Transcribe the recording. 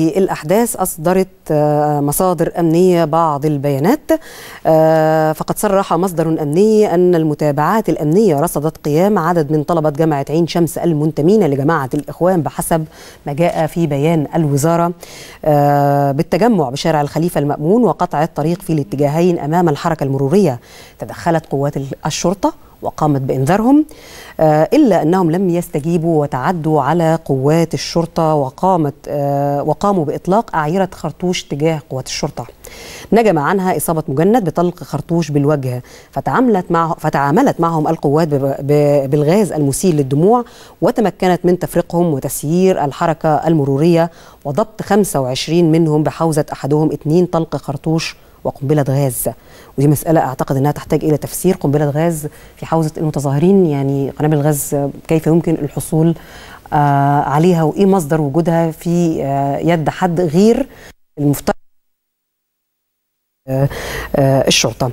الأحداث أصدرت آه، مصادر أمنية بعض البيانات آه، فقد صرح مصدر أمني أن المتابعات الأمنية رصدت قيام عدد من طلبة جامعة عين شمس المنتمين لجماعة الإخوان بحسب ما جاء في بيان الوزارة آه، بالتجمع بشارع الخليفة المأمون وقطع الطريق في الاتجاهين أمام الحركة المرورية تدخلت قوات الشرطة وقامت بإنذارهم آه، إلا أنهم لم يستجيبوا وتعدوا على قوات الشرطة وقامت آه، وقاموا بإطلاق أعيرة خرطوش تجاه قوات الشرطة نجم عنها إصابة مجند بطلق خرطوش بالوجه فتعاملت معه فتعاملت معهم القوات بالغاز المسيل للدموع وتمكنت من تفريقهم وتسيير الحركة المرورية وضبط 25 منهم بحوزة أحدهم اثنين طلق خرطوش وقنبله غاز ودي مساله اعتقد انها تحتاج الى تفسير قنبله غاز في حوزه المتظاهرين يعني قنابل الغاز كيف يمكن الحصول آه، عليها وايه مصدر وجودها في آه، يد حد غير المفترض آه، الشرطه